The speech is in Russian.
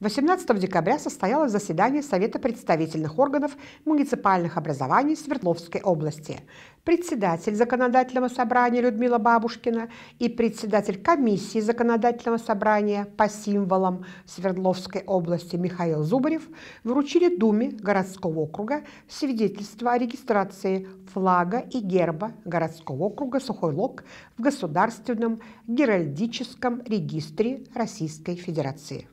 18 декабря состоялось заседание Совета представительных органов муниципальных образований Свердловской области. Председатель Законодательного собрания Людмила Бабушкина и председатель комиссии Законодательного собрания по символам Свердловской области Михаил Зубарев вручили Думе городского округа свидетельство о регистрации флага и герба городского округа Сухой Лог в Государственном геральдическом регистре Российской Федерации.